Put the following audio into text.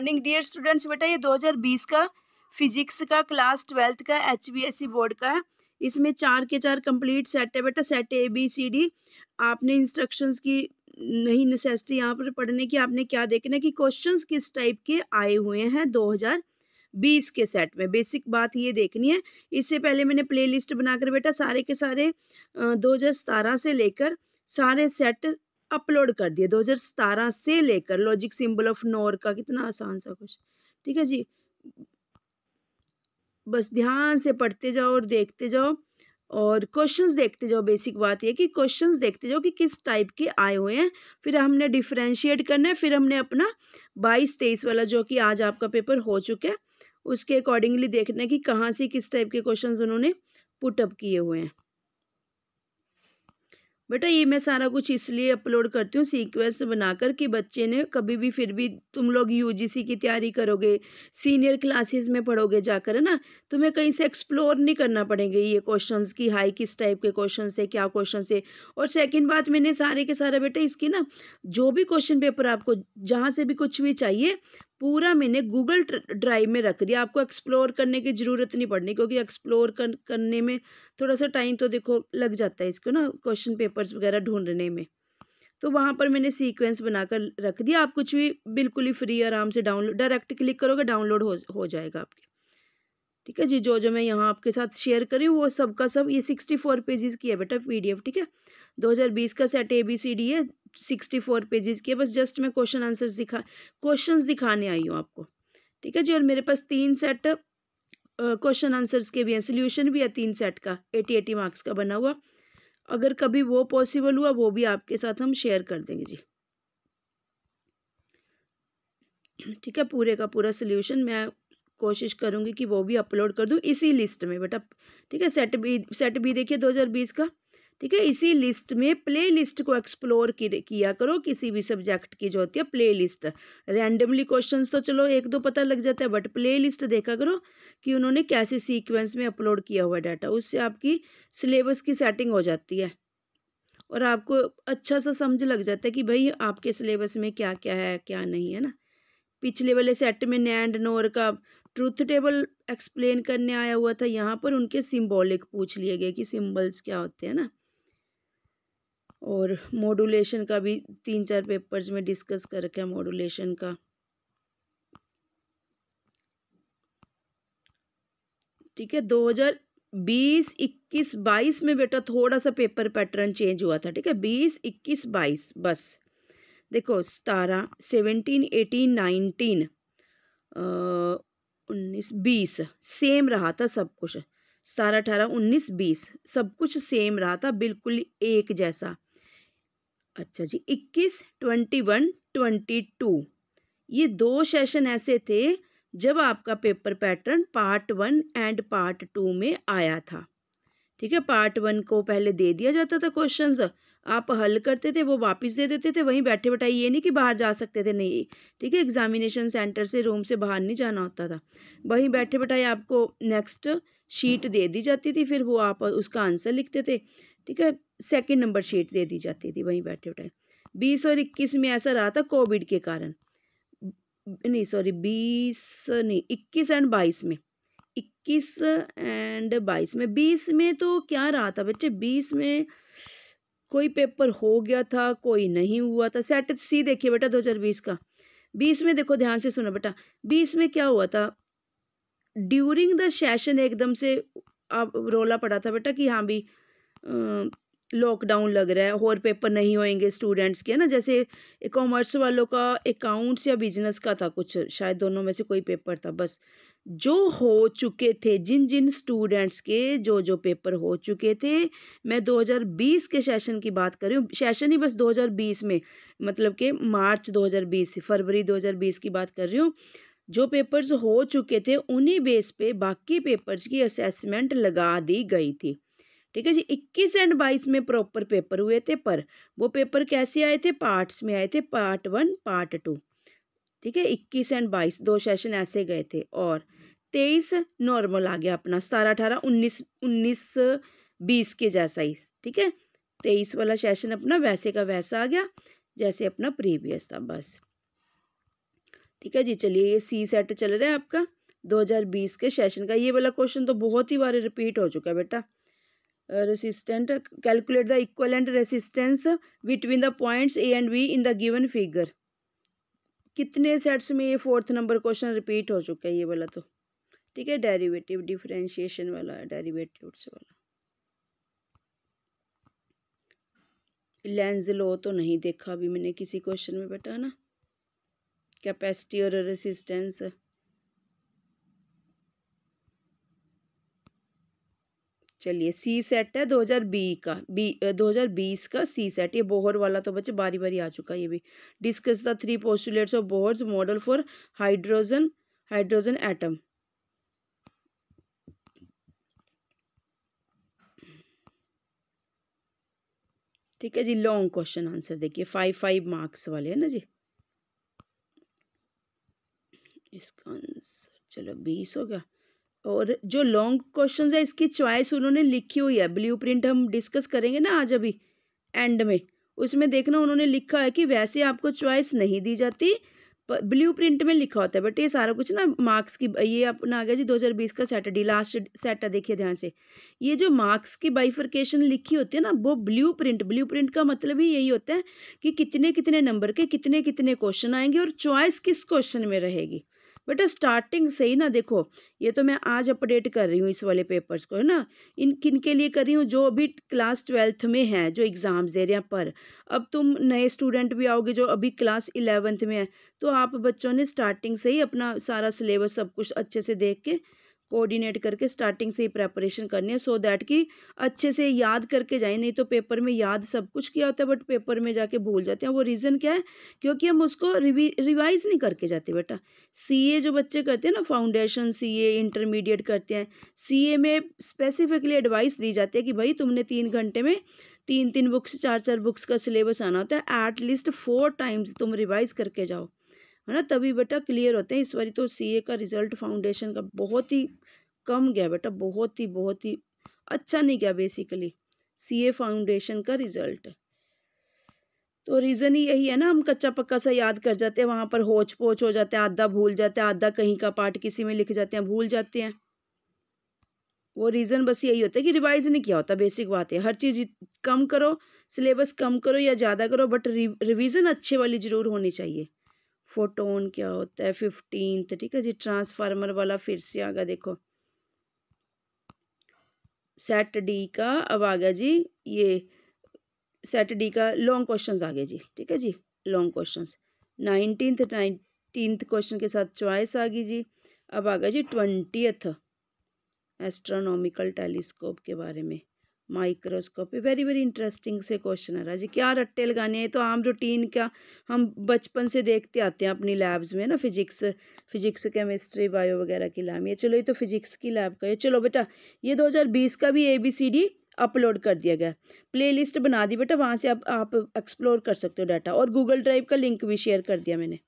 morning dear students बेटा ये 2020 का फिजिक्स का क्लास ट्वेल्थ का एच बोर्ड e का है इसमें चार के चार कंप्लीट सेट है बेटा set A B C D आपने इंस्ट्रक्शंस की नहीं नेसेसिटी यहाँ पर पढ़ने की आपने क्या देखना है कि क्वेश्चंस किस टाइप के आए हुए हैं 2020 के सेट में बेसिक बात ये देखनी है इससे पहले मैंने प्लेलिस्ट बनाकर बेटा सारे के सारे दो से लेकर सारे सेट अपलोड कर दिया 2017 से लेकर लॉजिक सिंबल ऑफ नोर का कितना आसान सा कुछ ठीक है जी बस ध्यान से पढ़ते जाओ और देखते जाओ और क्वेश्चंस देखते जाओ बेसिक बात यह कि क्वेश्चंस देखते जाओ कि किस टाइप के आए हुए हैं फिर हमने डिफ्रेंशिएट करना है फिर हमने अपना बाईस तेईस वाला जो कि आज आपका पेपर हो चुका है उसके अकॉर्डिंगली देखना है कि कहाँ से किस टाइप के क्वेश्चंस उन्होंने पुटअप किए हुए हैं बेटा ये मैं सारा कुछ इसलिए अपलोड करती हूँ सीक्वेंस बनाकर कि बच्चे ने कभी भी फिर भी तुम लोग यूजीसी की तैयारी करोगे सीनियर क्लासेस में पढ़ोगे जाकर है ना तुम्हें तो कहीं से एक्सप्लोर नहीं करना पड़ेंगे ये क्वेश्चन की हाई किस टाइप के क्वेश्चन है क्या क्वेश्चन है और सेकेंड बात मैंने सारे के सारे बेटा इसकी ना जो भी क्वेश्चन पेपर आपको जहाँ से भी कुछ भी चाहिए पूरा मैंने गूगल ड्राइव में रख दिया आपको एक्सप्लोर करने की ज़रूरत नहीं पड़नी क्योंकि एक्सप्लोर कर, करने में थोड़ा सा टाइम तो देखो लग जाता है इसको ना क्वेश्चन पेपर्स वगैरह ढूंढने में तो वहाँ पर मैंने सीक्वेंस बनाकर रख दिया आप कुछ भी बिल्कुल ही फ्री आराम से डाउनलोड डायरेक्ट क्लिक करोगे डाउनलोड हो हो जाएगा आपके ठीक है जी जो जो मैं यहाँ आपके साथ शेयर करी वो सबका सब ये सिक्सटी फोर पेजेस की है बेटा पी ठीक है दो का set A B C D है सिक्सटी फोर पेजेस की बस जस्ट मैं क्वेश्चन आंसर दिखा क्वेश्चंस दिखाने आई हूँ आपको ठीक है जी और मेरे पास तीन सेट क्वेश्चन आंसर्स के भी हैं सोल्यूशन भी है तीन सेट का एटी एटी मार्क्स का बना हुआ अगर कभी वो पॉसिबल हुआ वो भी आपके साथ हम शेयर कर देंगे जी ठीक है पूरे का पूरा सोल्यूशन मैं कोशिश करूँगी कि वो भी अपलोड कर दूँ इसी लिस्ट में बेटा ठीक है सेट बी सेट बी देखिए बीस का ठीक है इसी लिस्ट में प्ले लिस्ट को एक्सप्लोर किया करो किसी भी सब्जेक्ट की जो होती है प्ले लिस्ट रैंडमली क्वेश्चन तो चलो एक दो पता लग जाता है बट प्ले लिस्ट देखा करो कि उन्होंने कैसे सीक्वेंस में अपलोड किया हुआ डाटा उससे आपकी सिलेबस की सेटिंग हो जाती है और आपको अच्छा सा समझ लग जाता है कि भाई आपके सिलेबस में क्या क्या है क्या नहीं है ना पिछले वाले सेट में नैंड नोर का ट्रूथ टेबल एक्सप्लेन करने आया हुआ था यहाँ पर उनके सिम्बॉलिक पूछ लिए गए कि सिम्बल्स क्या होते हैं ना और मॉडुलेशन का भी तीन चार पेपर्स में डिस्कस कर रखा है मॉडुलेशन का ठीक है 2020 21 22 में बेटा थोड़ा सा पेपर पैटर्न चेंज हुआ था ठीक है 20 21 22 बस देखो सतारह सेवनटीन एटीन नाइनटीन उन्नीस बीस सेम रहा था सब कुछ सतारह अठारह उन्नीस बीस सब कुछ सेम रहा था बिल्कुल एक जैसा अच्छा जी इक्कीस ट्वेंटी वन ट्वेंटी टू ये दो सेशन ऐसे थे जब आपका paper pattern part one and part two में आया था ठीक है पार्ट वन को पहले दे दिया जाता था क्वेश्चंस आप हल करते थे वो वापस दे देते थे वहीं बैठे बैठाए ये नहीं कि बाहर जा सकते थे नहीं ठीक है एग्जामिनेशन सेंटर से रूम से बाहर नहीं जाना होता था वहीं बैठे बैठाए आपको नेक्स्ट शीट दे दी जाती थी फिर वो आप उसका आंसर लिखते थे ठीक है सेकंड नंबर शीट दे दी जाती थी वहीं बैठे बैठे बीस और इक्कीस में ऐसा रहा था कोविड के कारण नहीं सॉरी बीस नहीं इक्कीस एंड बाईस में इक्कीस एंड बाईस में बीस में तो क्या रहा था बच्चे बीस में कोई पेपर हो गया था कोई नहीं हुआ था सेट सी देखिए बेटा दो हज़ार बीस का बीस में देखो ध्यान से सुनो बेटा बीस में क्या हुआ था ड्यूरिंग द सेशन एकदम से आप रोला पड़ा था बेटा कि हाँ भी लॉकडाउन लग रहा है और पेपर नहीं होएंगे स्टूडेंट्स के ना जैसे कॉमर्स वालों का अकाउंट्स या बिजनेस का था कुछ शायद दोनों में से कोई पेपर था बस जो हो चुके थे जिन जिन स्टूडेंट्स के जो जो पेपर हो चुके थे मैं 2020 के सेशन की बात कर रही हूँ सेशन ही बस 2020 में मतलब के मार्च 2020 फरवरी 2020 की बात कर रही हूँ जो पेपर्स हो चुके थे उन्हीं बेस पे बाकी पेपर्स की असेसमेंट लगा दी गई थी ठीक है जी इक्कीस एंड बाईस में प्रॉपर पेपर हुए थे पर वो पेपर कैसे आए थे पार्ट्स में आए थे पार्ट वन पार्ट टू ठीक है इक्कीस एंड बाईस दो सेशन ऐसे गए थे और तेईस नॉर्मल आ गया अपना सतारह अठारह उन्नीस उन्नीस बीस के जैसा ही ठीक है तेईस वाला सेशन अपना वैसे का वैसा आ गया जैसे अपना प्रीवियस था बस ठीक है जी चलिए ये सी सेट चल रहा है आपका 2020 के सेशन का ये वाला क्वेश्चन तो बहुत ही बार रिपीट हो चुका है बेटा resistant calculate the equivalent resistance between the points a and b in the given figure कितने सेट्स में ये फोर्थ नंबर क्वेश्चन रिपीट हो चुका है ये वाला तो ठीक है डेरिवेटिव डिफरेंशिएशन वाला डेरिवेटिव्स वाला लेंस लो तो नहीं देखा अभी मैंने किसी क्वेश्चन में बेटा ना कैपेसिटी और रेसिस्टेंस चलिए सी सेट है दो हज़ार बी का बी दो हज़ार बीस का सी सेट ये बोहर वाला तो बच्चे बारी बारी आ चुका है ये भी discuss the three postulates of Bohr's model for hydrogen hydrogen atom ठीक है जी लॉन्ग क्वेश्चन आंसर देखिए फाइव फाइव मार्क्स वाले है ना जी इसका आंसर चलो बीस हो गया और जो लॉन्ग क्वेश्चन है इसकी चॉइस उन्होंने लिखी हुई है ब्ल्यू प्रिंट हम डिस्कस करेंगे ना आज अभी एंड में उसमें देखना उन्होंने लिखा है कि वैसे आपको चॉइस नहीं दी जाती ब्लू प्रिंट में लिखा होता है बट ये सारा कुछ ना मार्क्स की ये अपना आ गया जी 2020 का सैटरडे लास्ट सेट है देखिए ध्यान से ये जो मार्क्स की बाइफरकेशन लिखी होती है ना वो ब्लू प्रिंट ब्लू प्रिंट का मतलब ही यही होता है कि कितने कितने नंबर के कितने कितने क्वेश्चन आएंगे और चॉइस किस क्वेश्चन में रहेगी बेटा स्टार्टिंग से ही ना देखो ये तो मैं आज अपडेट कर रही हूँ इस वाले पेपर्स को है ना इन किन के लिए कर रही हूँ जो अभी क्लास ट्वेल्थ में है जो एग्ज़ाम्स दे रहे हैं पर अब तुम नए स्टूडेंट भी आओगे जो अभी क्लास इलेवेंथ में है तो आप बच्चों ने स्टार्टिंग से ही अपना सारा सिलेबस सब कुछ अच्छे से देख के कोऑर्डिनेट करके स्टार्टिंग से ही प्रेपरेशन करनी है सो so दैट कि अच्छे से याद करके जाए नहीं तो पेपर में याद सब कुछ किया होता है बट पेपर में जाके भूल जाते हैं वो रीज़न क्या है क्योंकि हम उसको रिवी रिवाइज नहीं करके जाते बेटा सीए जो बच्चे करते हैं ना फाउंडेशन सीए इंटरमीडिएट करते हैं ए में स्पेसिफिकली एडवाइस दी जाती है कि भाई तुमने तीन घंटे में तीन तीन बुक्स चार चार बुक्स का सिलेबस आना होता है एट लीस्ट फोर टाइम्स तुम रिवाइज करके जाओ है ना तभी बेटा क्लियर होते हैं इस बारी तो सीए का रिजल्ट फाउंडेशन का बहुत ही कम गया बेटा बहुत ही बहुत ही अच्छा नहीं गया बेसिकली सीए फाउंडेशन का रिजल्ट तो रीज़न ही यही है ना हम कच्चा पक्का सा याद कर जाते हैं वहाँ पर होच पोच हो जाते हैं आधा भूल जाते हैं आधा कहीं का पार्ट किसी में लिख जाते हैं भूल जाते हैं वो रीज़न बस यही होता है कि रिवाइज नहीं किया होता बेसिक बात है हर चीज़ कम करो सिलेबस कम करो या ज़्यादा करो बट रिवीजन अच्छे वाली ज़रूर होनी चाहिए फोटोन क्या होता है फिफ्टीन तो ठीक है जी ट्रांसफार्मर वाला फिर से आ गया देखो सेट डी का अब आ गया जी ये सेट डी का लॉन्ग क्वेश्चन आ गए जी ठीक है जी long question nineteenth nineteenth question के साथ चॉइस आ गई जी अब आ गया जी ट्वेंटियथ एस्ट्रोनॉमिकल टेलीस्कोप के बारे में माइक्रोस्कोपी वेरी वेरी इंटरेस्टिंग से क्वेश्चन आ रहा जी क्या रट्टे लगाने हैं तो आम रूटीन क्या हम बचपन से देखते आते हैं अपनी लैब्स में ना फिजिक्स फिजिक्स केमिस्ट्री बायो वगैरह की लैब ये चलो ये तो फिजिक्स की लैब का ये चलो बेटा ये 2020 का भी A B C D upload कर दिया गया प्लेलिस्ट बना दी बेटा वहाँ से आप आप एक्सप्लोर कर सकते हो डाटा और गूगल ड्राइव का लिंक भी शेयर कर दिया मैंने